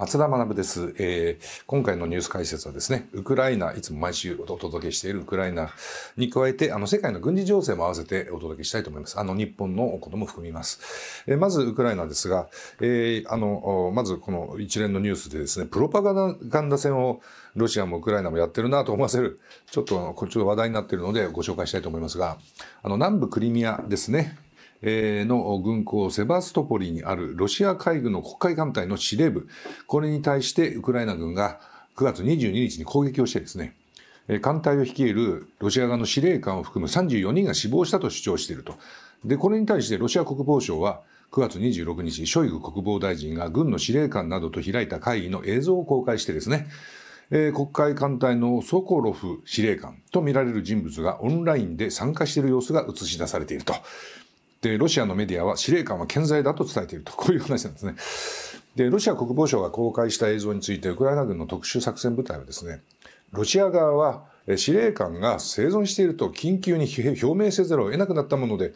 松田学です、えー、今回のニュース解説はですね、ウクライナ、いつも毎週お届けしているウクライナに加えて、あの世界の軍事情勢も合わせてお届けしたいと思います。あの日本のことも含みます。えー、まずウクライナですが、えー、あのまずこの一連のニュースでですね、プロパガンダ戦をロシアもウクライナもやってるなと思わせる、ちょっとこっちの話題になっているのでご紹介したいと思いますが、あの南部クリミアですね。の軍港セバストポリにあるロシア海軍の黒海艦隊の司令部、これに対してウクライナ軍が9月22日に攻撃をしてですね、艦隊を率いるロシア側の司令官を含む34人が死亡したと主張していると。で、これに対してロシア国防省は9月26日、ショイグ国防大臣が軍の司令官などと開いた会議の映像を公開してですね、国会艦隊のソコロフ司令官とみられる人物がオンラインで参加している様子が映し出されていると。でロシアのメディアは司令官は健在だと伝えているとこういう話なんですね。でロシア国防省が公開した映像についてウクライナ軍の特殊作戦部隊はですねロシア側は司令官が生存していると緊急に表明せざるを得なくなったもので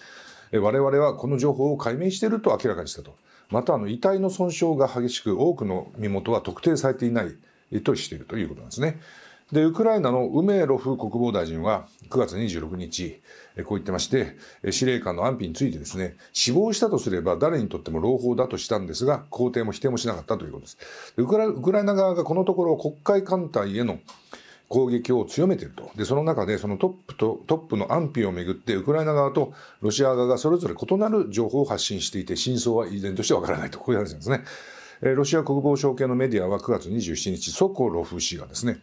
我々はこの情報を解明していると明らかにしたとまたあの遺体の損傷が激しく多くの身元は特定されていないとしているということなんですね。でウクライナのウメロフ国防大臣は9月26日こう言ってまして司令官の安否についてですね死亡したとすれば誰にとっても朗報だとしたんですが肯定も否定もしなかったということですウクラウクライナ側がこのところ国会艦隊への攻撃を強めているとでその中でそのトップとトップの安否をめぐってウクライナ側とロシア側がそれぞれ異なる情報を発信していて真相は依然としてわからないとこういう話なんですねロシア国防省系のメディアは9月27日ソコロフ氏がですね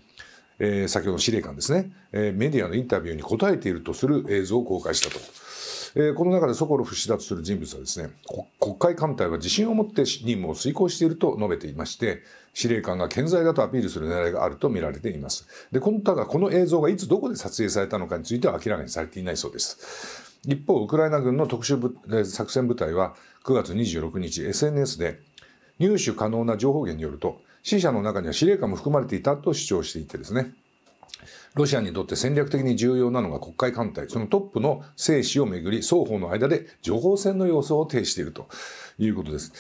えー、先ほど司令官ですね、えー、メディアのインタビューに答えているとする映像を公開したと。えー、この中でソコロフ氏だとする人物はですね国会艦隊は自信を持って任務を遂行していると述べていまして司令官が健在だとアピールする狙いがあると見られていますでこのただこの映像がいつどこで撮影されたのかについては明らかにされていないそうです一方ウクライナ軍の特殊部作戦部隊は9月26日 SNS で入手可能な情報源によると C 社の中には司令官も含まれていたと主張していてですねロシアにとって戦略的に重要なのが国会艦隊、そのトップの生死をめぐり、双方の間で情報戦の様相を呈しているということです。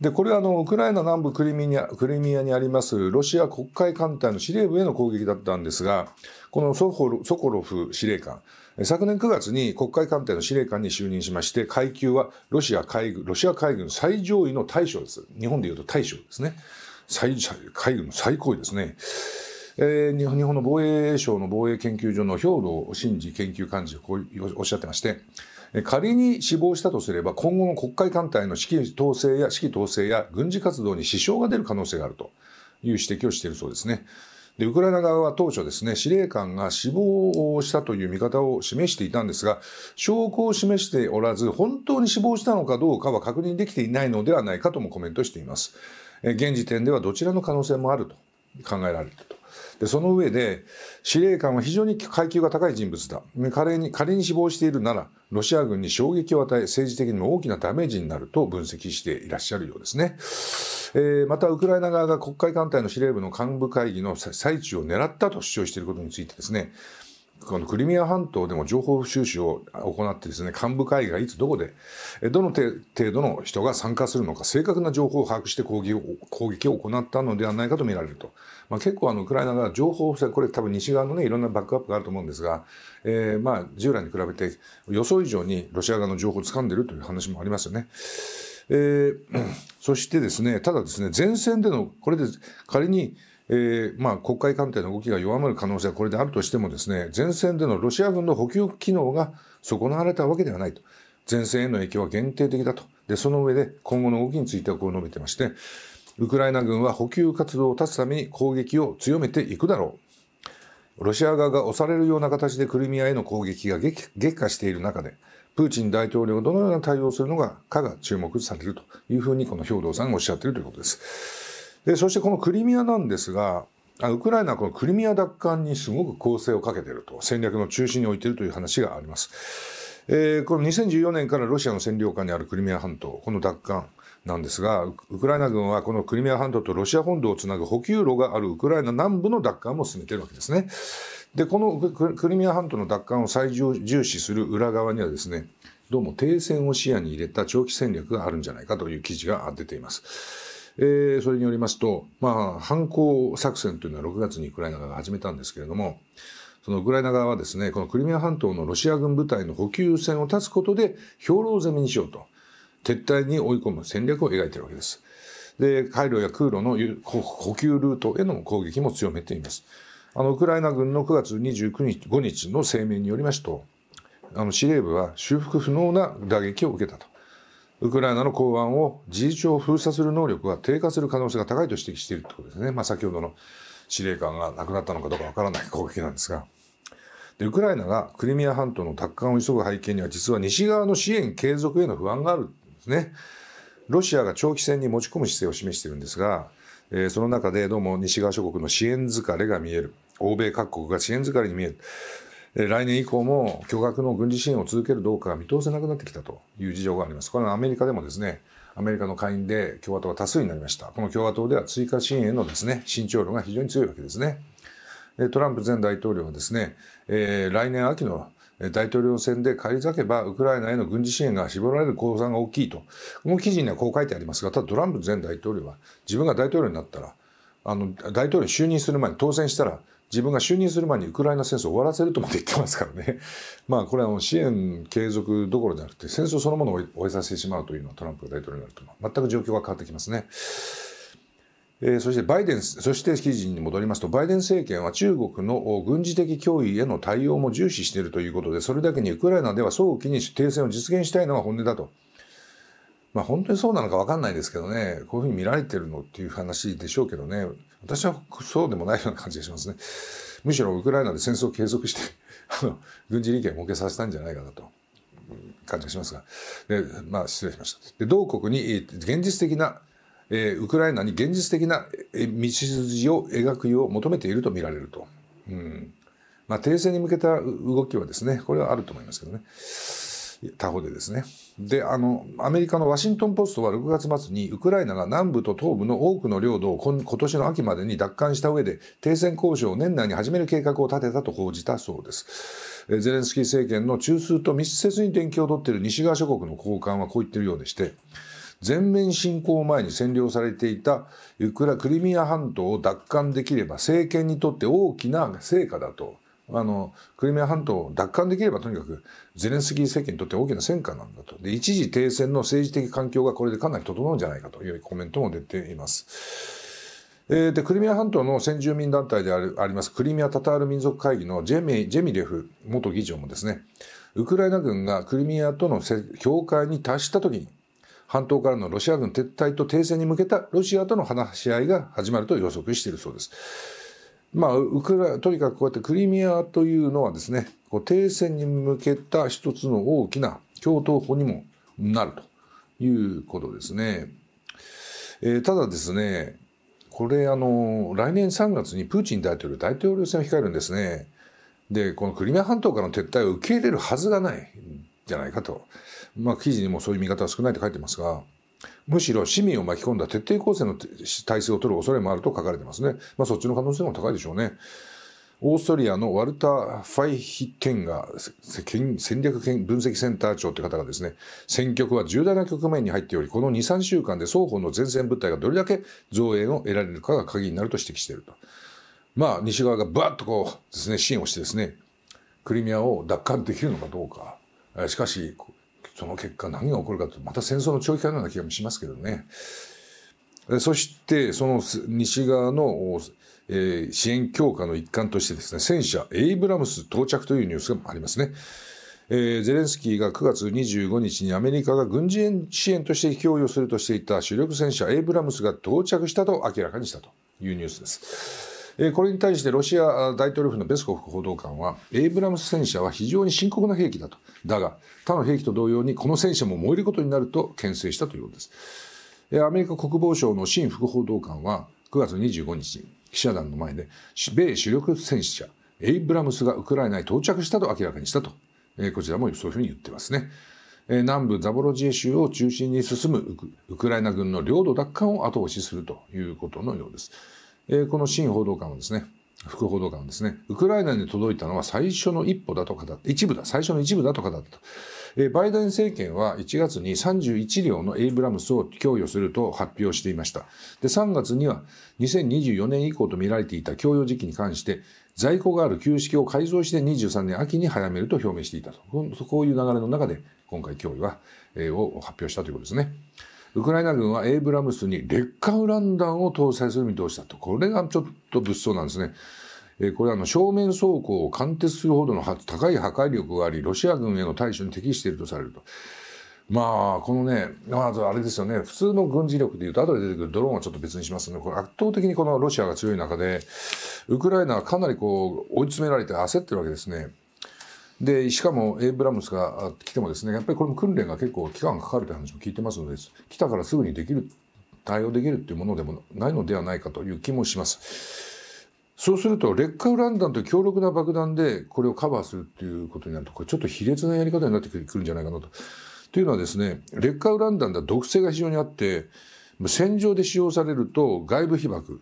で、これはあの、ウクライナ南部クリミア、クリミアにあります、ロシア国会艦隊の司令部への攻撃だったんですが、このソソコロフ司令官、昨年9月に国会艦隊の司令官に就任しまして、階級はロシア海軍、ロシア海軍最上位の大将です。日本でいうと大将ですね。最、海軍の最高位ですね。えー、日本の防衛省の防衛研究所の兵頭真治研究幹事こうおっしゃってまして、仮に死亡したとすれば、今後の国会艦隊の指揮統制や、指揮統制や軍事活動に支障が出る可能性があるという指摘をしているそうですね。でウクライナ側は当初ですね、司令官が死亡をしたという見方を示していたんですが、証拠を示しておらず、本当に死亡したのかどうかは確認できていないのではないかともコメントしています。現時点ではどちらの可能性もあると考えられると。でその上で司令官は非常に階級が高い人物だ仮に仮に死亡しているならロシア軍に衝撃を与え政治的にも大きなダメージになると分析していらっしゃるようですね、えー、またウクライナ側が黒海艦隊の司令部の幹部会議の最中を狙ったと主張していることについてですねこのクリミア半島でも情報収集を行ってですね、幹部会議がいつどこで、どの程度の人が参加するのか、正確な情報を把握して攻撃を攻撃を行ったのではないかと見られると。まあ、結構あの、ウクライナが情報不これ多分西側のね、いろんなバックアップがあると思うんですが、えー、まあ、従来に比べて予想以上にロシア側の情報を掴んでるという話もありますよね。えー、そしてですね、ただですね、前線での、これで仮に、えー、まあ、国会官邸の動きが弱まる可能性はこれであるとしてもですね前線でのロシア軍の補給機能が損なわれたわけではないと前線への影響は限定的だとでその上で今後の動きについてはこう述べてましてウクライナ軍は補給活動を断つために攻撃を強めていくだろうロシア側が押されるような形でクリミアへの攻撃が激化している中でプーチン大統領どのような対応をするのかが注目されるというふうにこの兵頭さんがおっしゃっているということです。でそしてこのクリミアなんですがウクライナはこのクリミア奪還にすごく攻勢をかけていると戦略の中心に置いているという話があります。えー、この2014年からロシアの占領下にあるクリミア半島この奪還なんですがウクライナ軍はこのクリミア半島とロシア本土をつなぐ補給路があるウクライナ南部の奪還も進めているわけですね。でこのクリミア半島の奪還を最重視する裏側にはですねどうも停戦を視野に入れた長期戦略があるんじゃないかという記事が出ています。えー、それによりますと、まあ、反攻作戦というのは6月にウクライナ側が始めたんですけれども、そのウクライナ側はですね、このクリミア半島のロシア軍部隊の補給線を断つことで、兵糧攻めにしようと、撤退に追い込む戦略を描いているわけです。で、回路や空路の補給ルートへの攻撃も強めています。あの、ウクライナ軍の9月29日、5日の声明によりますと、あの司令部は修復不能な打撃を受けたと。ウクライナの港湾を事実上封鎖する能力が低下する可能性が高いと指摘しているということですね、まあ、先ほどの司令官が亡くなったのかどうかわからない攻撃なんですがでウクライナがクリミア半島の奪還を急ぐ背景には実は西側の支援継続への不安があるんですねロシアが長期戦に持ち込む姿勢を示しているんですが、えー、その中でどうも西側諸国の支援疲れが見える欧米各国が支援疲れに見える来年以降も巨額の軍事支援を続けるどうかが見通せなくなってきたという事情があります。これはアメリカでもですね、アメリカの下院で共和党が多数になりました。この共和党では追加支援へのですね、慎重論が非常に強いわけですね。トランプ前大統領はですね、えー、来年秋の大統領選で返り咲けばウクライナへの軍事支援が絞られる公算が大きいと。この記事にはこう書いてありますが、ただトランプ前大統領は自分が大統領になったら、あの大統領就任する前に当選したら自分が就任する前にウクライナ戦争を終わらせるとまで言ってますからね、まあ、これは支援継続どころじゃなくて、戦争そのものを終えさせてしまうというのはトランプ大統領になると、全く状況が変わってきますね。えー、そしてバイデン、そして記事に戻りますと、バイデン政権は中国の軍事的脅威への対応も重視しているということで、それだけにウクライナでは早期に停戦を実現したいのが本音だと。まあ本当にそうなのか分かんないですけどね、こういうふうに見られてるのっていう話でしょうけどね、私はそうでもないような感じがしますね。むしろウクライナで戦争を継続して あの、軍事利権を設けさせたんじゃないかなと。感じがしますが、でまあ、失礼しました。で同国に現実的な、えー、ウクライナに現実的な道筋を描くよう求めていると見られると、うんまあ、停戦に向けた動きはですねこれはあると思いますけどね。他方でですね。で、あの、アメリカのワシントン・ポストは6月末に、ウクライナが南部と東部の多くの領土を今年の秋までに奪還した上で、停戦交渉を年内に始める計画を立てたと報じたそうです。ゼレンスキー政権の中枢と密接に連携を取っている西側諸国の高官はこう言っているようでして、全面侵攻前に占領されていたウクラクリミア半島を奪還できれば政権にとって大きな成果だとあのクリミア半島を奪還できればとにかくゼレンスキー政権にとって大きな戦果なんだとで一時停戦の政治的環境がこれでかなり整うんじゃないかというコメントも出ています。えー、でクリミア半島の先住民団体であるありますクリミア・タタール民族会議のジェミジェミレフ元議長もですねウクライナ軍がクリミアとの境界に達した時に半島からのロシア軍撤退と停戦に向けたロシアとの話し合いが始まると予測しているそうです。まあ、ウクラとにかくこうやってクリミアというのはですねこう停戦に向けた一つの大きな共闘法にもなるということですね。えー、ただですねこれあの来年3月にプーチン大統領大統領選を控えるんですね。でこのクリミア半島からの撤退を受け入れるはずがないんじゃないかと、まあ、記事にもそういう見方は少ないと書いてますが。むしろ市民を巻き込んだ徹底抗戦の体制を取る恐れもあると書かれてますね、まあ、そっちの可能性も高いでしょうね。オーストリアのワルター・ファイヒケンガ戦略分析センター長という方がですね戦局は重大な局面に入っておりこの23週間で双方の前線部隊がどれだけ増援を得られるかが鍵になると指摘しているとまあ西側がバッとこうですね支援をしてですねクリミアを奪還できるのかどうかしかしその結果何が起こるかというと、また戦争の長期化のような気がしますけどね。そしてその西側の支援強化の一環としてですね戦車エイブラムス到着というニュースがありますね。えゼレンスキーが9月25日にアメリカが軍事支援として供与するとしていた主力戦車エイブラムスが到着したと明らかにしたというニュースです。これに対してロシア大統領府のベスコフ報道官はエイブラムス戦車は非常に深刻な兵器だとだが他の兵器と同様にこの戦車も燃えることになると牽制したということですアメリカ国防省のシン副報道官は9月25日に記者団の前で米主力戦車エイブラムスがウクライナに到着したと明らかにしたとこちらもそういうふうに言ってますね南部ザボロジエ州を中心に進むウクライナ軍の領土奪還を後押しするということのようです。えこの新報道官はですね副報道官はですねウクライナに届いたのは最初の一歩だと語っ一部だ最初の一部だと語ったと、えバイデン政権は1月に31両のエイブラムスを供与すると発表していましたで3月には2024年以降と見られていた供与時期に関して在庫がある旧式を改造して23年秋に早めると表明していたとこういう流れの中で今回供与は、えを発表したということですね。ウクライナ軍はエイブラムスに劣化ウラン弾を搭載する見通しだとこれがちょっと物騒なんですね。これは正面走行を貫徹するほどの高い破壊力がありロシア軍への対処に適しているとされると。まあこのねまずあれですよね普通の軍事力でいうと後で出てくるドローンはちょっと別にしますのでこれ圧倒的にこのロシアが強い中でウクライナはかなりこう追い詰められて焦ってるわけですね。でしかもエイブラムスが来てもですねやっぱりこれも訓練が結構期間がかかるという話も聞いてますので来たからすぐにできる対応できるっていうものでもないのではないかという気もします。そうすると劣化ウラン弾と強力な爆弾でこれをカバーするっていうことになるとこれちょっと卑劣なやり方になってくるんじゃないかなと。というのはですね劣化ウラン弾は毒性が非常にあって戦場で使用されると外部被爆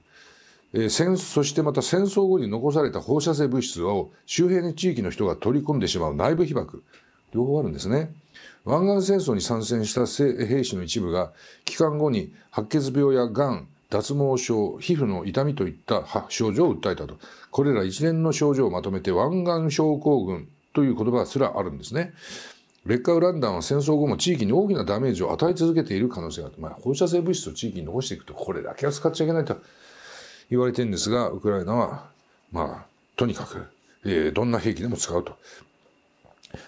えー、戦そしてまた戦争後に残された放射性物質を周辺地域の人が取り込んでしまう内部被曝両方あるんですね湾岸戦争に参戦した兵士の一部が帰還後に白血病やがん脱毛症皮膚の痛みといった症状を訴えたとこれら一連の症状をまとめて湾岸症候群という言葉すらあるんですね劣化ウラン弾は戦争後も地域に大きなダメージを与え続けている可能性がある、まあ、放射性物質を地域に残していくとこれだけは使っちゃいけないと言われてるんですが、ウクライナは、まあ、とにかく、えー、どんな兵器でも使うと。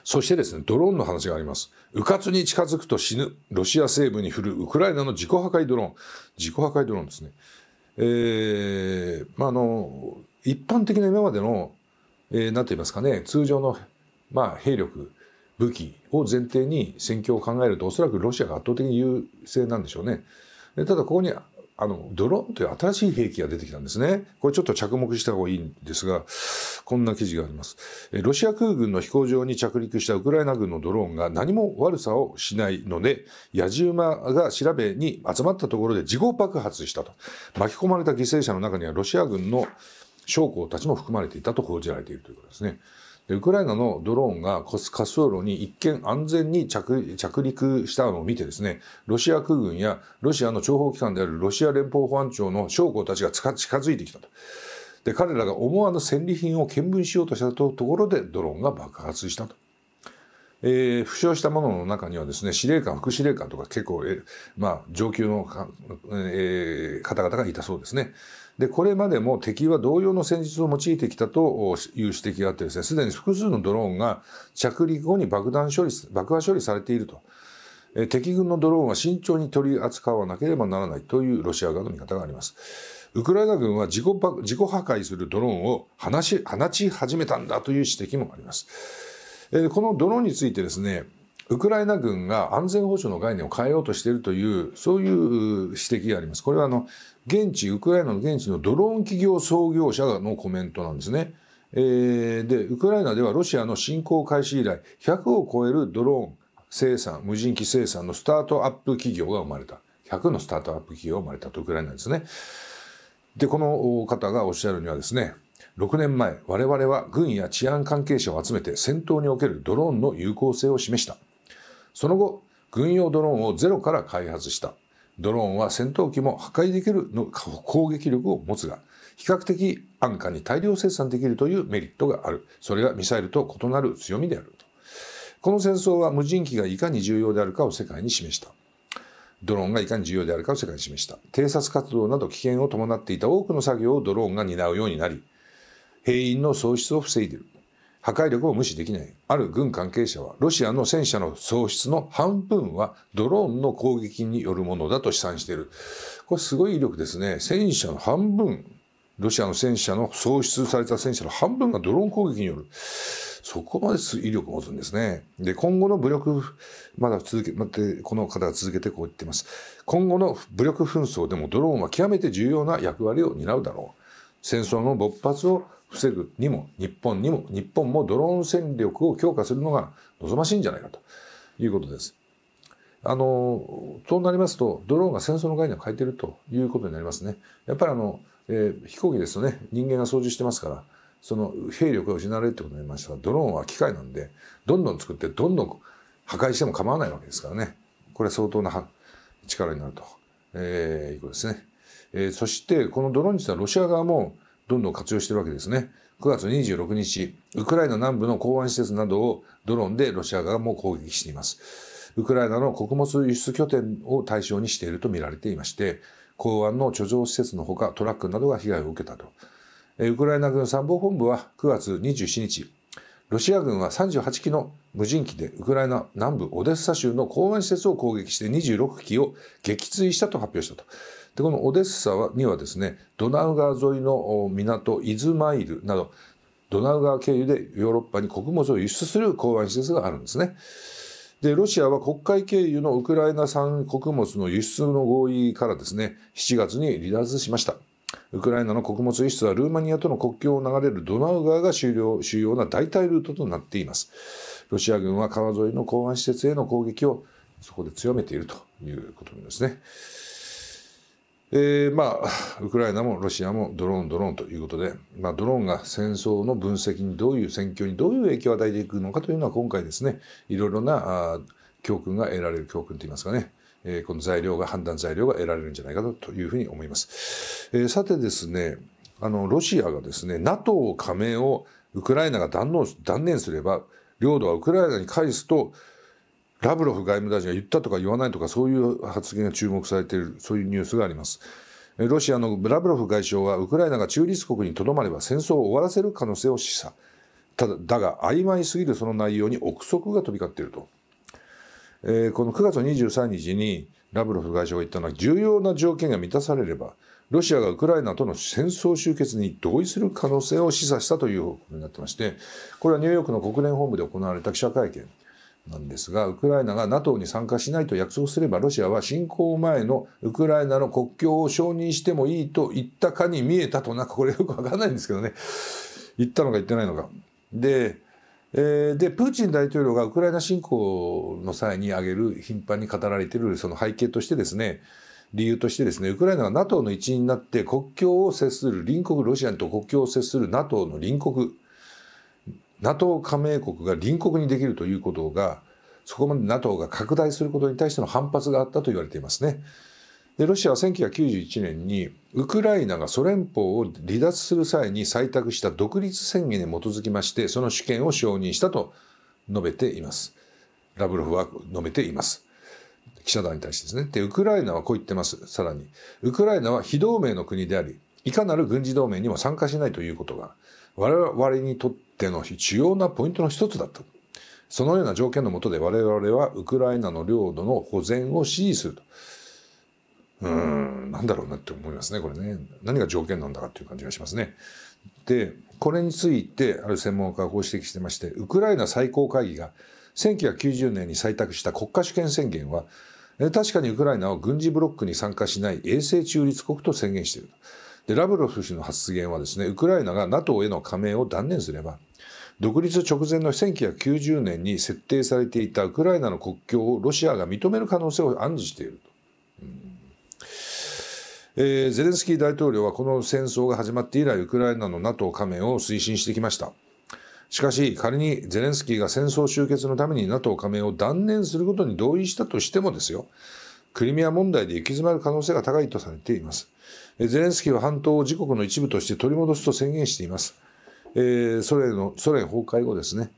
そしてですね、ドローンの話があります。迂闊に近づくと死ぬ。ロシア西部に降るウクライナの自己破壊ドローン。自己破壊ドローンですね。えー、まあ、あの、一般的な今までの、えー、なんて言いますかね、通常の、まあ、兵力、武器を前提に戦況を考えると、おそらくロシアが圧倒的に優勢なんでしょうね。ただ、ここにあの、ドローンという新しい兵器が出てきたんですね。これちょっと着目した方がいいんですが、こんな記事があります。ロシア空軍の飛行場に着陸したウクライナ軍のドローンが何も悪さをしないので、野じ馬が調べに集まったところで事故爆発したと。巻き込まれた犠牲者の中にはロシア軍の将校たちも含まれていたと報じられているということですね。ウクライナのドローンが滑走路に一見安全に着陸したのを見てですね、ロシア空軍やロシアの諜報機関であるロシア連邦保安庁の将校たちが近づいてきたと。で、彼らが思わぬ戦利品を見分しようとしたところでドローンが爆発したと。えー、負傷した者の中にはですね、司令官、副司令官とか結構、えまあ、上級の、えー、方々がいたそうですね。で、これまでも敵は同様の戦術を用いてきたという指摘があってですね、すでに複数のドローンが着陸後に爆弾処理、爆破処理されていると。え敵軍のドローンは慎重に取り扱わなければならないというロシア側の見方があります。ウクライナ軍は自己自己破壊するドローンを放し放ち始めたんだという指摘もあります。えこのドローンについてですね、ウクライナ軍が安全保障の概念を変えようとしているというそういう指摘があります。これはあの現地ウクライナの現地のドローン企業創業者のコメントなんですね。えー、でウクライナではロシアの侵攻開始以来100を超えるドローン生産無人機生産のスタートアップ企業が生まれた100のスタートアップ企業が生まれたとウクライナですね。でこの方がおっしゃるにはですね6年前我々は軍や治安関係者を集めて戦闘におけるドローンの有効性を示した。その後軍用ドローンをゼロから開発したドローンは戦闘機も破壊できるの攻撃力を持つが比較的安価に大量生産できるというメリットがあるそれがミサイルと異なる強みであるこの戦争は無人機がいかに重要であるかを世界に示したドローンがいかに重要であるかを世界に示した偵察活動など危険を伴っていた多くの作業をドローンが担うようになり兵員の喪失を防いでいる破壊力を無視できない。ある軍関係者は、ロシアの戦車の喪失の半分はドローンの攻撃によるものだと試算している。これすごい威力ですね。戦車の半分、ロシアの戦車の喪失された戦車の半分がドローン攻撃による。そこまで威力を持つんですね。で、今後の武力、まだ続け、待って、この方が続けてこう言ってます。今後の武力紛争でもドローンは極めて重要な役割を担うだろう。戦争の勃発を防ぐにも日本にも日本もドローン戦力を強化するのが望ましいんじゃないかということです。あのそうなりますとドローンが戦争の概念を変えているということになりますね。やっぱりあの、えー、飛行機ですとね人間が操縦してますからその兵力が失われるってことになりましたがドローンは機械なんでどんどん作ってどんどん破壊しても構わないわけですからねこれ相当な力になると、えー、いうことですね。えー、そしてこのドローンについてはロシア側もどんどん活用してるわけですね。9月26日、ウクライナ南部の港湾施設などをドローンでロシア側も攻撃しています。ウクライナの穀物輸出拠点を対象にしていると見られていまして、港湾の貯蔵施設のほかトラックなどが被害を受けたと。ウクライナ軍参謀本部は9月27日、ロシア軍は38機の無人機でウクライナ南部オデッサ州の港湾施設を攻撃して26機を撃墜したと発表したと。でこのオデッサにはですねドナウ川沿いの港イズマイルなどドナウ川経由でヨーロッパに穀物を輸出する港湾施設があるんですね。でロシアは国会経由のウクライナ産穀物の輸出の合意からですね7月に離脱しました。ウクライナの穀物輸出はルーマニアとの国境を流れるドナウ川が主要な代替ルートとなっています。ロシア軍は川沿いの港湾施設への攻撃をそこで強めているということですね。えー、まあ、ウクライナもロシアもドローン、ドローンということで、まあ、ドローンが戦争の分析にどういう戦況にどういう影響を与えていくのかというのは今回ですねいろいろな教訓が得られる教訓といいますかね、えー、この材料が判断材料が得られるんじゃないかというふうに思います。えー、さてですねあのロシアがですね NATO 加盟をウクライナが断念すれば領土はウクライナに返すとラブロフ外務大臣が言ったとか言わないとかそういう発言が注目されているそういうニュースがあります。ロシアのラブロフ外相はウクライナが中立国にとどまれば戦争を終わらせる可能性を示唆ただだが曖昧すぎるその内容に憶測が飛び交っていると、えー、この9月23日にラブロフ外相が言ったのは重要な条件が満たされればロシアがウクライナとの戦争終結に同意する可能性を示唆したという報告になってましてこれはニューヨークの国連本部で行われた記者会見なんですがウクライナが NATO に参加しないと約束すればロシアは侵攻前のウクライナの国境を承認してもいいと言ったかに見えたとなんかこれよくわかんないんですけどね言ったのか言ってないのか。でえー、でプーチン大統領がウクライナ侵攻の際に挙げる頻繁に語られているその背景としてですね理由としてですねウクライナが NATO の一員になって国境を接する隣国ロシアと国境を接する NATO の隣国 NATO 加盟国が隣国にできるということがそこまで NATO が拡大することに対しての反発があったと言われていますね。でロシアは1991年にウクライナがソ連邦を離脱する際に採択した独立宣言に基づきましてその主権を承認したと述べています。ラブロフは述べています。記者団に対してですね。で、ウクライナはこう言ってます。さらに。ウクライナは非同盟の国であり、いかなる軍事同盟にも参加しないということが我々にとっての主要なポイントの一つだった。そのような条件のもとで我々はウクライナの領土の保全を支持すると。うん、なんだろうなって思いますね、これね。何が条件なんだかっていう感じがしますね。で、これについてある専門家がこう指摘してまして、ウクライナ最高会議が1990年に採択した国家主権宣言は、確かにウクライナを軍事ブロックに参加しない永世中立国と宣言している。でラブロフ氏の発言はですねウクライナが NATO への加盟を断念すれば独立直前の1990年に設定されていたウクライナの国境をロシアが認める可能性を暗示していると。うんえー、ゼレンスキー大統領はこの戦争が始まって以来ウクライナの NATO 加盟を推進してきましたしかし仮にゼレンスキーが戦争終結のために NATO 加盟を断念することに同意したとしてもですよクリミア問題で行き詰まる可能性が高いとされています。ゼレンスキーは半島を自国の一部として取り戻すと宣言しています。えー、ソ連のソ連崩壊後ですね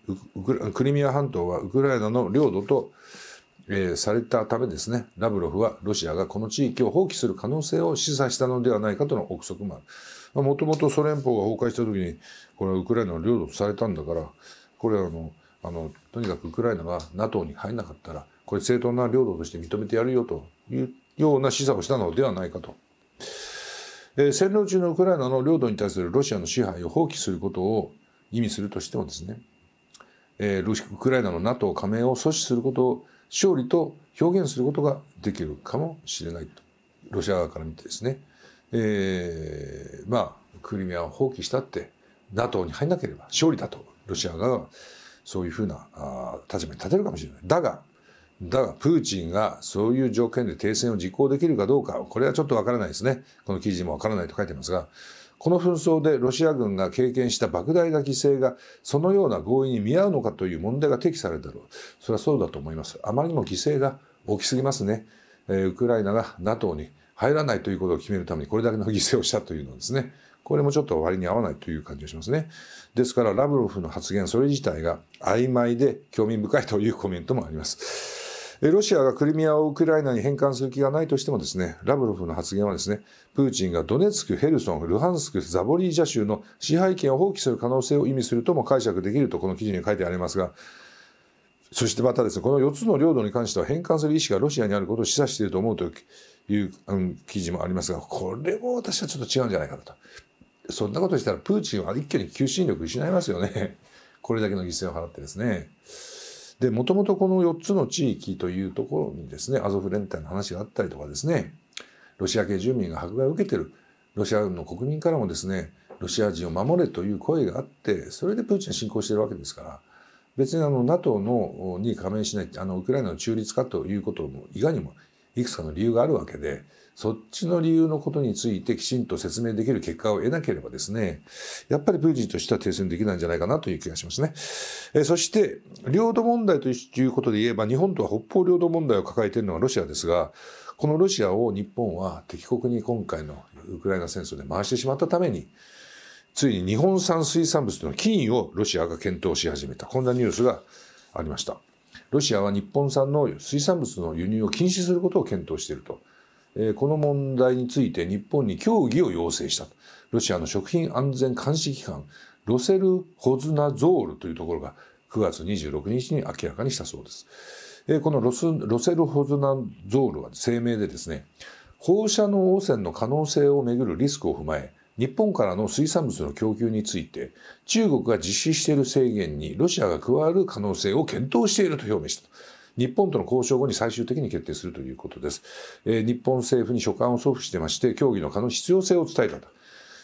クリミア半島はウクライナの領土と、えー、されたためですねラブロフはロシアがこの地域を放棄する可能性を示唆したのではないかとの憶測もあるもともとソ連邦が崩壊した時にこれはウクライナの領土とされたんだからこれはあのあのとにかくウクライナが NATO に入らなかったらこれ正当な領土として認めてやるよというような示唆をしたのではないかと。えー、占領中のウクライナの領土に対するロシアの支配を放棄することを意味するとしてもですね、えー、ウクライナの NATO 加盟を阻止することを勝利と表現することができるかもしれないとロシア側から見てですね、えー、まあクリミアを放棄したって NATO に入らなければ勝利だとロシア側はそういうふうなあ立場に立てるかもしれない。だがだが、プーチンがそういう条件で停戦を実行できるかどうか、これはちょっとわからないですね。この記事もわからないと書いてますが、この紛争でロシア軍が経験した莫大な犠牲が、そのような合意に見合うのかという問題が提起されるだろう。それはそうだと思います。あまりにも犠牲が大きすぎますね。えー、ウクライナが NATO に入らないということを決めるためにこれだけの犠牲をしたというのですね。これもちょっと割に合わないという感じがしますね。ですから、ラブロフの発言、それ自体が曖昧で興味深いというコメントもあります。ロシアがクリミアをウクライナに返還する気がないとしてもですね、ラブロフの発言はですね、プーチンがドネツク、ヘルソン、ルハンスク、ザボリージャ州の支配権を放棄する可能性を意味するとも解釈できるとこの記事に書いてありますが、そしてまたですね、この4つの領土に関しては返還する意思がロシアにあることを示唆していると思うという、記事もありますが、これも私はちょっと違うんじゃないかなと。そんなことしたらプーチンは一挙に求心力失いますよね。これだけの犠牲を払ってですね。で、もともとこの4つの地域というところにですね、アゾフ連隊の話があったりとかですね、ロシア系住民が迫害を受けてる、ロシア軍の国民からもですね、ロシア人を守れという声があって、それでプーチン侵攻しているわけですから、別にあの NATO のに加盟しないあのウクライナの中立化ということもいかにもいくつかの理由があるわけでそっちの理由のことについてきちんと説明できる結果を得なければですね、やっぱりプーチンとしては停戦できないんじゃないかなという気がしますね。えそして、領土問題ということで言えば、日本とは北方領土問題を抱えているのはロシアですが、このロシアを日本は敵国に今回のウクライナ戦争で回してしまったために、ついに日本産水産物の禁輸をロシアが検討し始めた。こんなニュースがありました。ロシアは日本産の水産物の輸入を禁止することを検討していると。この問題について日本に協議を要請したロシアの食品安全監視機関ロセル・ホズナゾールというところが9月26日に明らかにしたそうです。このロセル・ホズナゾールは声明でですね放射能汚染の可能性をめぐるリスクを踏まえ日本からの水産物の供給について中国が実施している制限にロシアが加わる可能性を検討していると表明した。日本との交渉後に最終的に決定するということです。えー、日本政府に所管を送付してまして、協議の可能必要性を伝えたと。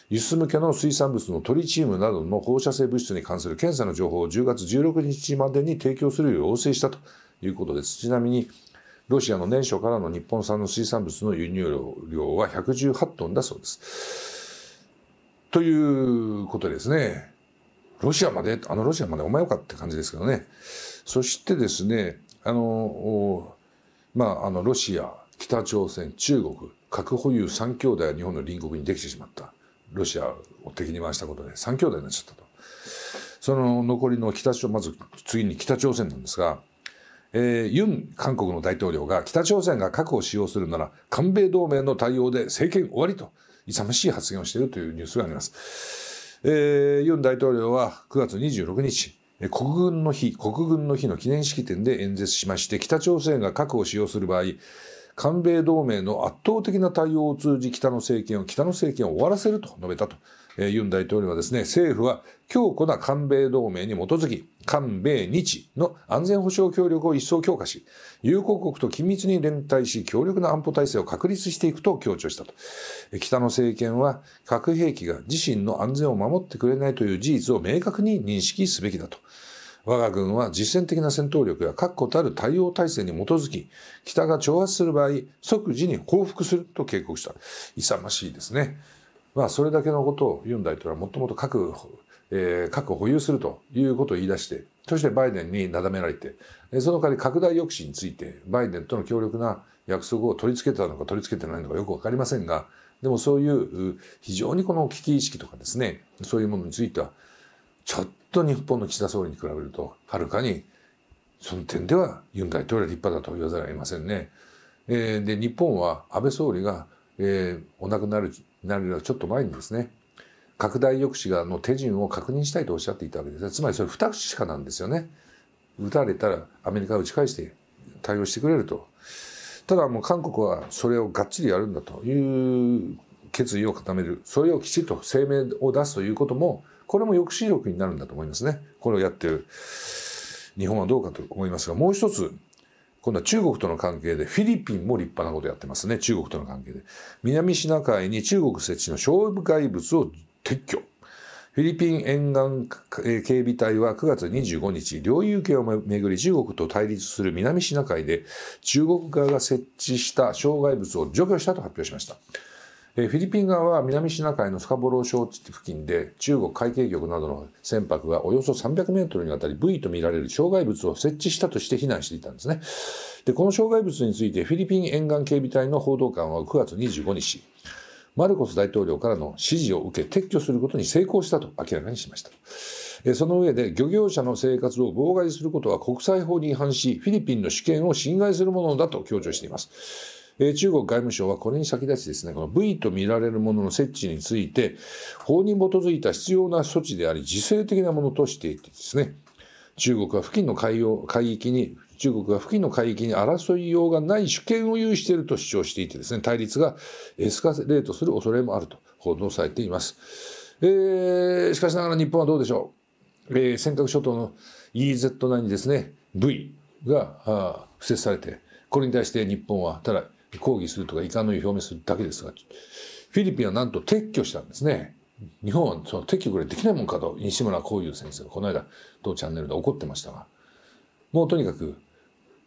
輸出向けの水産物のトリチウムなどの放射性物質に関する検査の情報を10月16日までに提供するよう要請したということです。ちなみに、ロシアの年初からの日本産の水産物の輸入量は118トンだそうです。ということですね。ロシアまで、あのロシアまでお前よかって感じですけどね。そしてですね、あのまあ、あのロシア北朝鮮中国核保有3兄弟は日本の隣国にできてしまったロシアを敵に回したことで3兄弟になっちゃったとその残りの北朝まず次に北朝鮮なんですが、えー、ユン韓国の大統領が北朝鮮が核を使用するなら韓米同盟の対応で政権終わりと勇ましい発言をしているというニュースがあります。えー、ユン大統領は9月26日国軍の日、国軍の日の記念式典で演説しまして、北朝鮮が核を使用する場合、韓米同盟の圧倒的な対応を通じ北の政権を、北の政権を終わらせると述べたとえユン大統領はですね、政府は強固な韓米同盟に基づき、韓米日の安全保障協力を一層強化し、友好国と緊密に連帯し、強力な安保体制を確立していくと強調したと。北の政権は、核兵器が自身の安全を守ってくれないという事実を明確に認識すべきだと。我が軍は実践的な戦闘力や確固たる対応体制に基づき、北が挑発する場合、即時に報復すると警告した。勇ましいですね。まあ、それだけのことをユン大統領はもともと核,、えー、核を保有するということを言い出してそしてバイデンになだめられてその代わり拡大抑止についてバイデンとの強力な約束を取り付けたのか取り付けてないのかよく分かりませんがでもそういう非常にこの危機意識とかですねそういうものについてはちょっと日本の岸田総理に比べるとはるかにその点ではユン大統領は立派だと言わざるを得ませんね。えー、で日本は安倍総理が、えー、お亡くなるなるよりはちょっと前にですね拡大抑止がの手順を確認したいとおっしゃっていたわけですつまりそれ2口しかなんですよね撃たれたらアメリカが打ち返して対応してくれるとただもう韓国はそれをがっちりやるんだという決意を固めるそれをきちっと声明を出すということもこれも抑止力になるんだと思いますねこれをやってる日本はどうかと思いますがもう一つ今度は中国との関係でフィリピンも立派なことやってますね中国との関係で南シナ海に中国設置の障害物を撤去フィリピン沿岸警備隊は9月25日、領有権をめぐり中国と対立する南シナ海で中国側が設置した障害物を除去したと発表しました。えフィリピン側は南シナ海のスカボロー礁付近で中国海警局などの船舶がおよそ300メートルにわたりブイとみられる障害物を設置したとして非難していたんですね。で、この障害物についてフィリピン沿岸警備隊の報道官は9月25日、マルコス大統領からの指示を受け撤去することに成功したと明らかにしました。その上で漁業者の生活を妨害することは国際法に違反し、フィリピンの主権を侵害するものだと強調しています。えー、中国外務省はこれに先立ちですね、この部位と見られるものの設置について、法に基づいた必要な措置であり、自制的なものとしていてですね、中国は付近の海洋海域に、中国は付近の海域に争いようがない主権を有していると主張していてですね、対立がエスカレートする恐れもあると報道されています。えー、しかしながら日本はどうでしょう。えー、尖閣諸島の EZ 内にですね、V があ敷設されて、これに対して日本はただ抗議するとか遺憾の意を表明するだけですが、フィリピンはなんと撤去したんですね。日本はその撤去ぐらいできないもんかと、西村幸雄先生がこの間、当チャンネルで怒ってましたが、もうとにかく、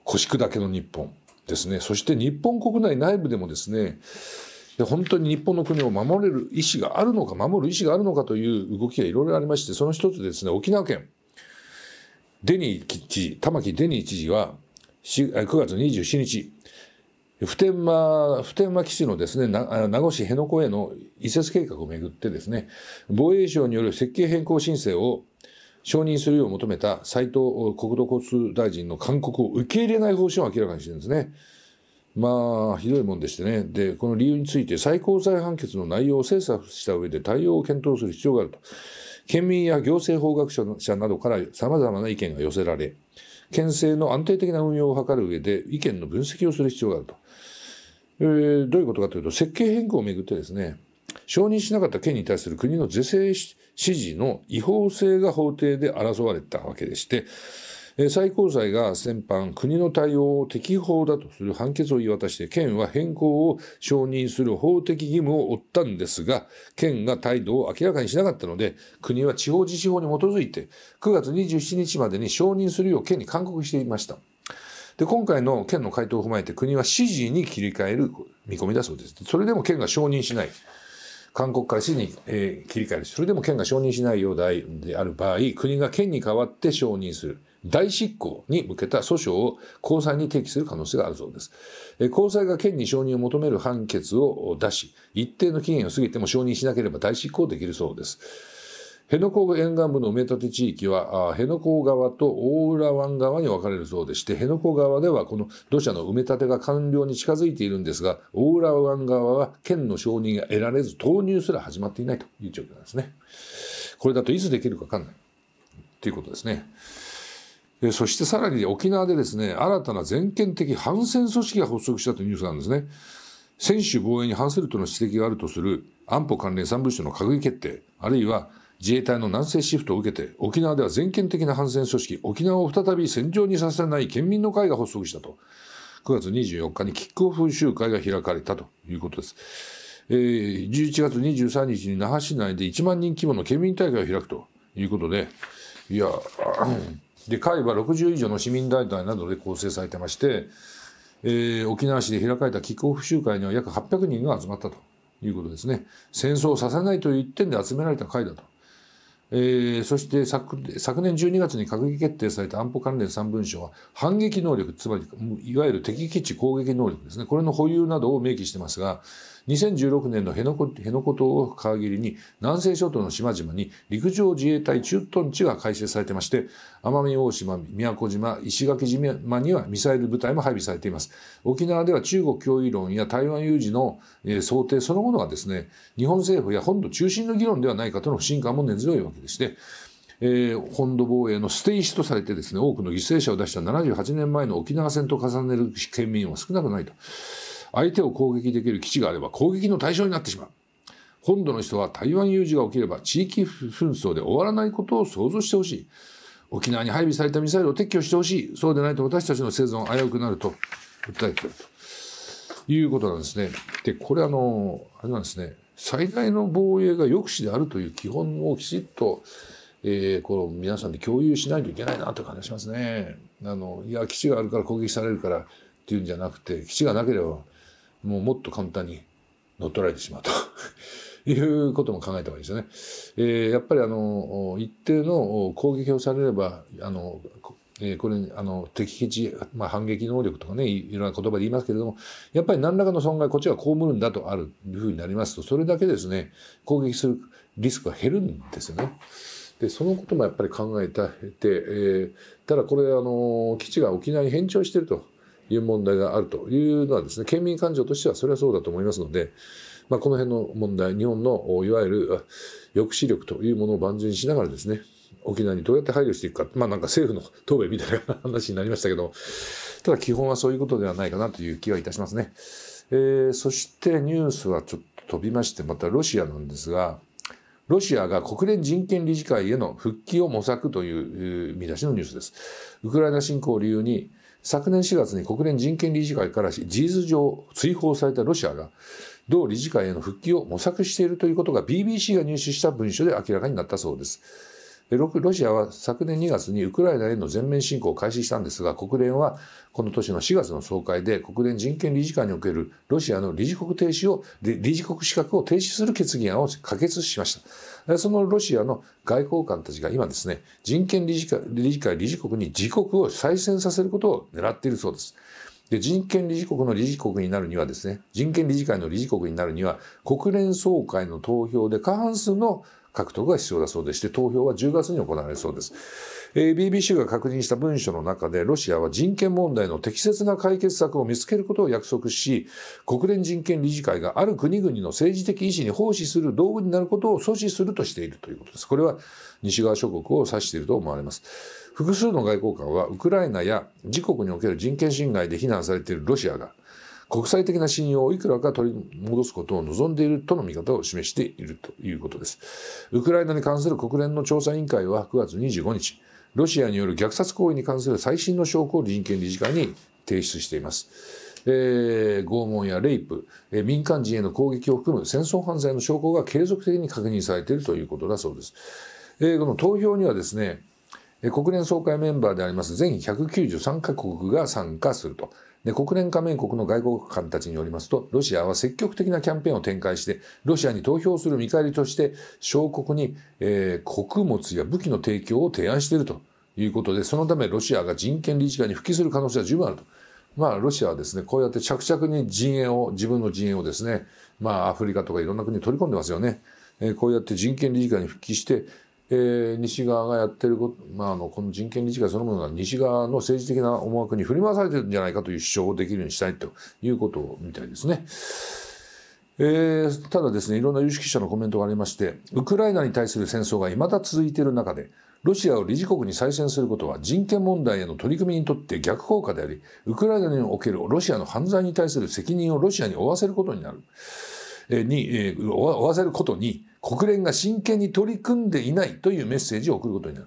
腰砕けの日本ですね。そして日本国内内部でもですね、本当に日本の国を守れる意思があるのか、守る意思があるのかという動きがいろいろありまして、その一つですね、沖縄県、デニー知事、玉城デニー知事は、9月27日、普天間、普天間基地のですね、名護市辺野古への移設計画をめぐってですね、防衛省による設計変更申請を承認するよう求めた斉藤国土交通大臣の勧告を受け入れない方針を明らかにしてるんですね。まあ、ひどいもんでしてね。で、この理由について最高裁判決の内容を精査した上で対応を検討する必要があると。県民や行政法学者などから様々な意見が寄せられ、県政の安定的な運用を図る上で意見の分析をする必要があると。えー、どういうことかというと設計変更をめぐってですね承認しなかった県に対する国の是正指示の違法性が法廷で争われたわけでして、最高裁が先般国の対応を適法だとする判決を言い渡して県は変更を承認する法的義務を負ったんですが県が態度を明らかにしなかったので国は地方自治法に基づいて9月27日までに承認するよう県に勧告していました。で今回の県の回答を踏まえて国は指示に切り替える見込みだそうです。それでも県が承認しない。勧告から指示に、えー、切り替える。それでも県が承認しないようである場合、国が県に代わって承認する。大執行に向けた訴訟を高裁に提起する可能性があるそうです。え高裁が県に承認を求める判決を出し、一定の期限を過ぎても承認しなければ大執行できるそうです。辺野古沿岸部の埋め立て地域は辺野古側と大浦湾側に分かれるそうでして辺野古側ではこの土砂の埋め立てが完了に近づいているんですが大浦湾側は県の承認が得られず投入すら始まっていないという状況なんですね。これだといつできるか分かんないということですね。そしてさらに沖縄でですね、新たな全権的反戦組織が発足したというニュースなんですね。専守防衛に反するとの指摘があるとする安保関連3文書の閣議決定、あるいは自衛隊の南西シフトを受けて沖縄では全県的な反戦組織沖縄を再び戦場にさせない県民の会が発足したと9月24日にキックオフ集会が開かれたということです。えー、11月23日に那覇市内で1万人規模の県民大会を開くということでいやで会は60以上の市民団体などで構成されてまして、えー、沖縄市で開かれたキックオフ集会には約800人が集まったということですね戦争をさせないという一点で集められた会だとえー、そして昨年12月に閣議決定された安保関連3文書は反撃能力つまりいわゆる敵基地攻撃能力ですねこれの保有などを明記してますが2016年の辺野古島を皮切りに南西諸島の島々に陸上自衛隊駐屯地が開設されてまして奄美大島宮古島石垣島にはミサイル部隊も配備されています沖縄では中国脅威論や台湾有事の、想定そのものがですね日本政府や本土中心の議論ではないかとの不信感も根強いわけでして、えー、本土防衛の捨て石とされてですね多くの犠牲者を出した78年前の沖縄戦と重ねる県民は少なくないと。相手を攻撃できる基地があれば攻撃の対象になってしまう本土の人は台湾有事が起きれば地域紛争で終わらないことを想像してほしい沖縄に配備されたミサイルを撤去してほしいそうでないと私たちの生存危うくなると訴えているということなんですね。でこれあのあれなんですね最大の防衛が抑止であるという基本をきちっと、えー、この皆さんで共有しないといけないなという感じがしますね。あのいや基地があるから攻撃されるからっていうんじゃなくて基地がなければもうもっと簡単に乗っ取られてしまうと いうことも考えた方がいいですよね。えー、やっぱりあの一定の攻撃をされればあのえこれあの敵基地、まあ、反撃能力とかねいろんな言葉で言いますけれどもやっぱり何らかの損害こっちは被るんだとあるいうふうになりますとそれだけですね攻撃するリスクは減るんですよね。でそのこともやっぱり考えてえー、ただこれあの基地が沖縄に返上しているという問題があるというのはですね県民感情としてはそれはそうだと思いますので、まあ、この辺の問題日本のいわゆる抑止力というものを万全にしながらですね沖縄にどうやって配慮していくか、まあ、なんか政府の答弁みたいな話になりましたけどただ基本はそういうことではないかなという気はいたしますね。えー、そしてニュースはちょっと飛びましてまたロシアなんですが。ロシアが国連人権理事会への復帰を模索という見出しのニュースです。ウクライナ侵攻を理由に昨年4月に国連人権理事会から事実上追放されたロシアが同理事会への復帰を模索しているということが BBC が入手した文書で明らかになったそうです。ロシアは昨年2月にウクライナへの全面侵攻を開始したんですが、国連はこの年の4月の総会で国連人権理事会におけるロシアの理事国停止を、理事国資格を停止する決議案を可決しました。そのロシアの外交官たちが今ですね、人権理事会理事会理事国に自国を再選させることを狙っているそうです。で人権理事国の理事国になるにはですね人権理事会の理事国になるには国連総会の投票で過半数の獲得が必要だそうでして、投票は10月に行われそうです。えー、BBC が確認した文書の中で、ロシアは人権問題の適切な解決策を見つけることを約束し、国連人権理事会がある国々の政治的意思に奉仕する道具になることを阻止するとしているということです。これは西側諸国を指していると思われます。複数の外交官は、ウクライナや自国における人権侵害で非難されているロシアが、国際的な信用をいくらか取り戻すことを望んでいるとの見方を示しているということです。ウクライナに関する国連の調査委員会は9月25日、ロシアによる虐殺行為に関する最新の証拠を人権理事会に提出しています。えー、拷問やレイプ、えー、民間人への攻撃を含む戦争犯罪の証拠が継続的に確認されているということだそうです。えー、この投票にはですね、国連総会メンバーであります全193カ国が参加すると。で国連加盟国の外交官たちによりますとロシアは積極的なキャンペーンを展開してロシアに投票する見返りとして小国に、えー、穀物や武器の提供を提案しているということでそのためロシアが人権理事会に復帰する可能性は十分あると。まあ、ロシアはですね、こうやって着々に陣営を、自分の陣営をですね、まあ、アフリカとかいろんな国に取り込んでますよね。えー、こうやって人権理事会に復帰して、えー、西側がやってること、まあ、あのこの人権理事会そのものが西側の政治的な思惑に振り回されてるんじゃないかという主張をできるようにしたいということみたいですね。えー、ただですねいろんな有識者のコメントがありましてウクライナに対する戦争がいまだ続いている中でロシアを理事国に再選することは人権問題への取り組みにとって逆効果でありウクライナにおけるロシアの犯罪に対する責任をロシアに負わせることになる。えに、え負わせることに国連が真剣に取り組んでいないというメッセージを送ることになる。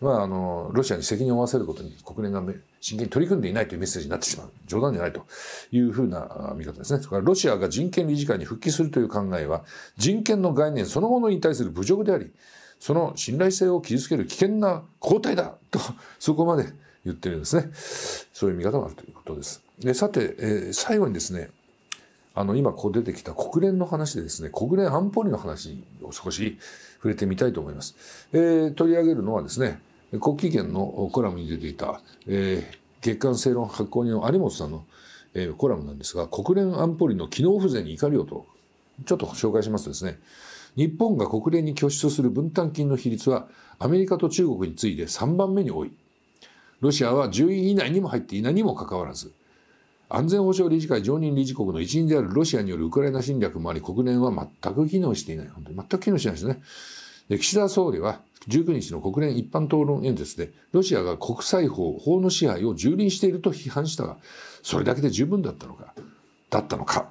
まあ、あのロシアに責任を負わせることに国連が真剣に取り組んでいないというメッセージになってしまう冗談じゃないというふうな見方ですねそれからロシアが人権理事会に復帰するという考えは人権の概念そのものに対する侮辱でありその信頼性を傷つける危険な交代だと そこまで言ってるんですねそういう見方もあるということですでさて、えー、最後にですねあの、今こう出てきた国連の話でですね、国連安保理の話を少し触れてみたいと思います。えー、取り上げるのはですね、国旗圏のコラムに出ていた、えー、月刊正論発行人の有本さんの、えー、コラムなんですが、国連安保理の機能不全に怒りをと、ちょっと紹介しますとですね、日本が国連に拠出する分担金の比率はアメリカと中国に次いで3番目に多い。ロシアは10位以内にも入っていないにもかかわらず、安全保障理事会常任理事国の一員であるロシアによるウクライナ侵略もあり、国連は全く機能していない。本当に全く機能しないですね。で岸田総理は19日の国連一般討論演説で、ロシアが国際法、法の支配を蹂躙していると批判したが、それだけで十分だったのか、だったのか。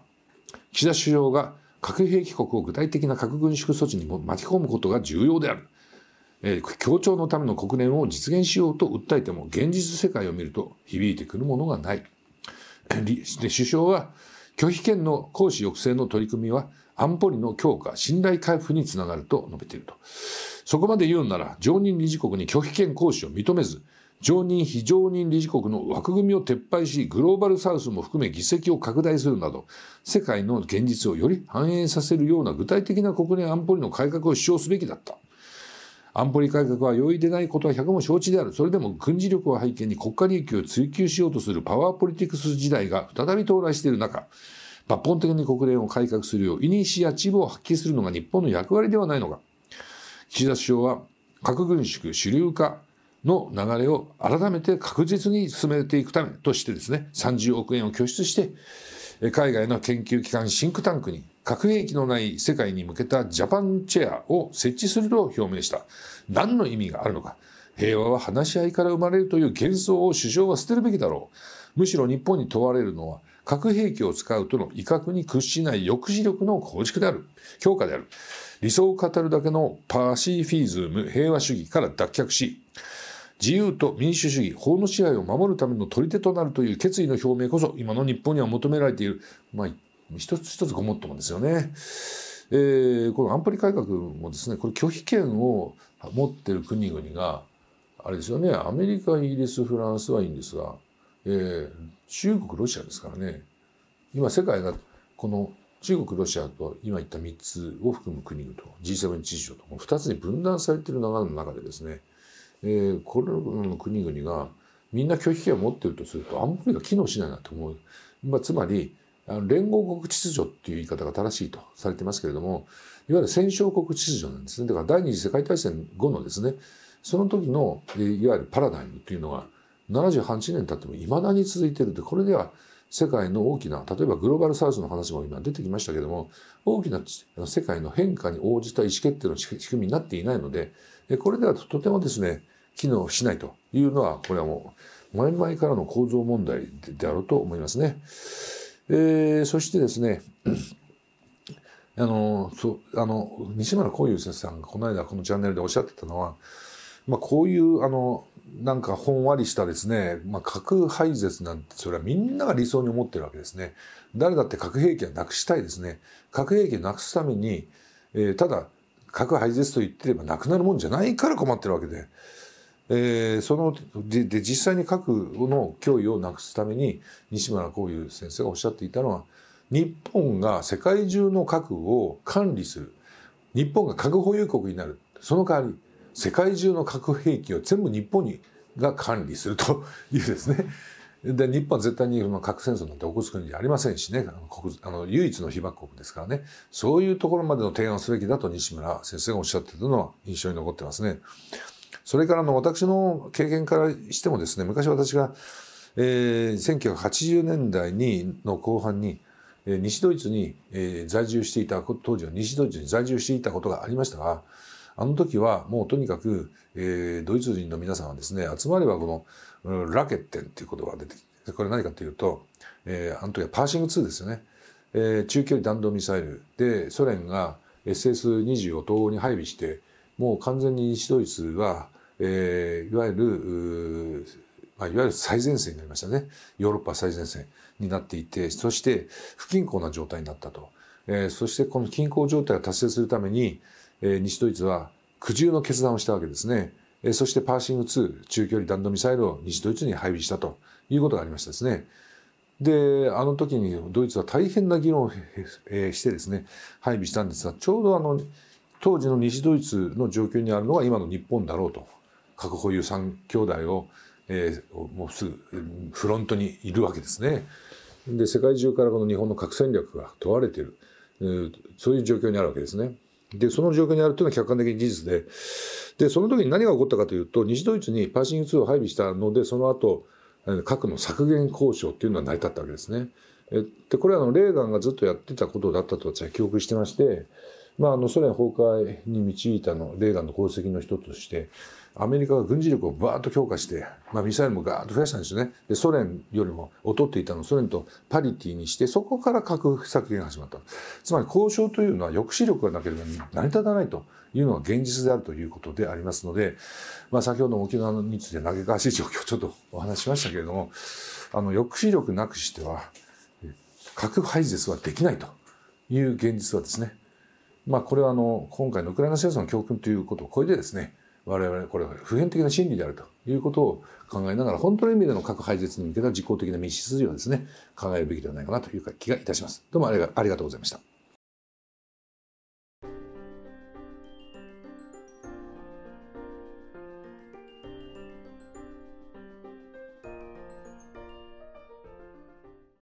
岸田首相が核兵器国を具体的な核軍縮措置にも巻き込むことが重要である。え協調のための国連を実現しようと訴えても、現実世界を見ると響いてくるものがない。首相は拒否権の行使抑制の取り組みは安保理の強化信頼回復につながると述べているとそこまで言うなら常任理事国に拒否権行使を認めず常任非常任理事国の枠組みを撤廃しグローバルサウスも含め議席を拡大するなど世界の現実をより反映させるような具体的な国連安保理の改革を主張すべきだった安保理改革は容易でないことは百も承知であるそれでも軍事力を背景に国家利益を追求しようとするパワーポリティクス時代が再び到来している中抜本的に国連を改革するようイニシアチブを発揮するのが日本の役割ではないのか岸田首相は核軍縮主流化の流れを改めて確実に進めていくためとしてですね30億円を拠出して海外の研究機関シンクタンクに核兵器のない世界に向けたジャパンチェアを設置すると表明した。何の意味があるのか。平和は話し合いから生まれるという幻想を首相は捨てるべきだろう。むしろ日本に問われるのは、核兵器を使うとの威嚇に屈しない抑止力の構築である。強化である。理想を語るだけのパシフィズム平和主義から脱却し、自由と民主主義、法の支配を守るための取り手となるという決意の表明こそ、今の日本には求められている。まあ一つ一つごもっともですよね。えー、この安保理改革もですねこれ拒否権を持ってる国々があれですよねアメリカイギリスフランスはいいんですが、えー、中国ロシアですからね今世界がこの中国ロシアと今言った3つを含む国々と G7 地上と2つに分断されている流れの中でですね、えー、これらの国々がみんな拒否権を持ってるとすると安保理が機能しないなと思う、まあ、つまりあの連合国秩序っていう言い方が正しいとされてますけれどもいわゆる戦勝国秩序なんですねだから第二次世界大戦後のですねその時のいわゆるパラダイムっていうのは78年経ってもいまだに続いてるでこれでは世界の大きな例えばグローバルサウスの話も今出てきましたけども大きな世界の変化に応じた意思決定の仕組みになっていないのでこれではとてもですね機能しないというのはこれはもう前々からの構造問題であろうと思いますね。えー、そしてですね、あの、そあの西村幸雄先生さんがこの間このチャンネルでおっしゃってたのは、まあ、こういうあのなんかほんわりしたですね、まあ、核廃絶なんてそれはみんなが理想に思ってるわけですね誰だって核兵器はなくしたいですね核兵器をなくすために、えー、ただ核廃絶と言ってればなくなるもんじゃないから困ってるわけでえー、そのでで実際に核の脅威をなくすために西村幸雄先生がおっしゃっていたのは日本が世界中の核を管理する日本が核保有国になるその代わり世界中の核兵器を全部日本にが管理すると いうですねで日本は絶対に核戦争なんて起こす国じゃありませんしねあの唯一の被爆国ですからねそういうところまでの提案をすべきだと西村先生がおっしゃっていたのは印象に残ってますね。それからの私の経験からしてもですね昔私が、えー、1980年代にの後半に西ドイツに在住していた当時は西ドイツに在住していたことがありましたがあの時はもうとにかく、えー、ドイツ人の皆さんはですね集まればこの、うん、ラケッテンっていう言葉が出てきてこれ何かというと、えー、あの時はパーシング2ですよね、えー、中距離弾道ミサイルでソ連が SS20 を東欧に配備してもう完全に西ドイツは、えー、いわゆるまあ、いわゆる最前線になりましたねヨーロッパ最前線になっていてそして不均衡な状態になったと、えー、そしてこの均衡状態を達成するために、えー、西ドイツは苦渋の決断をしたわけですね、えー、そしてパーシング2中距離弾道ミサイルを西ドイツに配備したということがありましたですねであの時にドイツは大変な議論を、えー、してですね配備したんですがちょうどあの当時の西ドイツの状況にあるのが今の日本だろうと核保有3兄弟を、えー、もうすぐフロントにいるわけですね。で世界中からこの日本の核戦略が問われている、えー、そういう状況にあるわけですね。でその状況にあるというのは客観的に事実ででその時に何が起こったかというと西ドイツにパーシング2を配備したのでその後核の削減交渉っていうのは成り立ったわけですね。でこれはのレーガンがずっとやってたことだったと私は記憶してましてまあ、あのソ連崩壊に導いたのレーガンの功績の一つとしてアメリカが軍事力をバーッと強化して、まあ、ミサイルもガーッと増やしたんですよねでソ連よりも劣っていたのをソ連とパリティにしてそこから核削減が始まったつまり交渉というのは抑止力がなければ成り立たないというのが現実であるということでありますので、まあ、先ほど沖縄について嘆かしい状況をちょっとお話ししましたけれどもあの抑止力なくしては核廃絶はできないという現実はですねまあ、これはあの今回のウクライナ戦争の教訓ということを超えてですね我々これは普遍的な真理であるということを考えながら本当の意味での核廃絶に向けた実効的な道筋をですね考えるべきではないかなという気がいたします。どうもありがとうございました。